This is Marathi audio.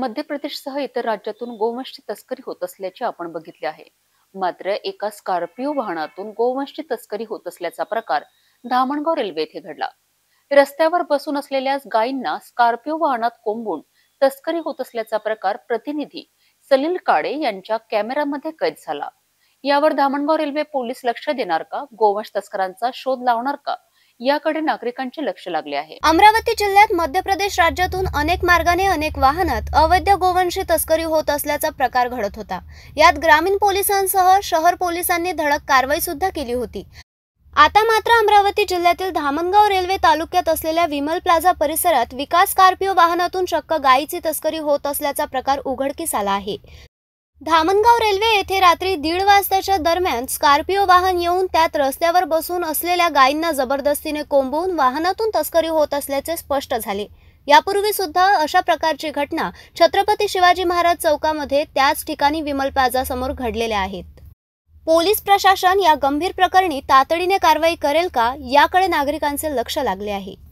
मध्य प्रदेशसह इतर राज्यातून गोवंशची तस्करी होत असल्याचे आपण बघितले आहे मात्र एका स्कॉर्पिओ वाहनातून गोवंशची तस्करी होत असल्याचा प्रकार धामणगाव रेल्वे येथे घडला रस्त्यावर बसून असलेल्या गायींना स्कॉर्पिओ वाहनात कोंबून तस्करी होत असल्याचा प्रकार प्रतिनिधी सलील काळे यांच्या कॅमेरामध्ये कैद झाला यावर धामणगाव रेल्वे पोलीस लक्ष देणार का गोवंश तस्करांचा शोध लावणार का याकडे नागरिकांचे लक्ष लागले आहे अमरावती जिल्ह्यात मध्य प्रदेश राज्यातून अनेक मार्गाने अनेक वाहनात अवैध गोवंशी तस्करी होत असल्याचा प्रकार घडत होता यात ग्रामीण पोलिसांसह शहर पोलिसांनी धडक कारवाई सुद्धा केली होती आता मात्र अमरावती जिल्ह्यातील धामणगाव रेल्वे तालुक्यात असलेल्या विमल प्लाझा परिसरात विकास स्कार्पिओ वाहनातून चक्क गायीची तस्करी होत असल्याचा प्रकार उघडकीस आला आहे धामणगाव रेल्वे येथे रात्री दीड वाजताच्या दरम्यान स्कॉर्पिओ वाहन येऊन त्यात रस्त्यावर बसून असलेल्या गायींना जबरदस्तीने कोंबवून वाहनातून तस्करी होत असल्याचे स्पष्ट झाले यापूर्वी सुद्धा अशा प्रकारची घटना छत्रपती शिवाजी महाराज चौकामध्ये त्याच ठिकाणी विमल प्लाझासमोर घडलेल्या आहेत पोलीस प्रशासन या गंभीर प्रकरणी तातडीने कारवाई करेल का याकडे नागरिकांचे लक्ष लागले आहे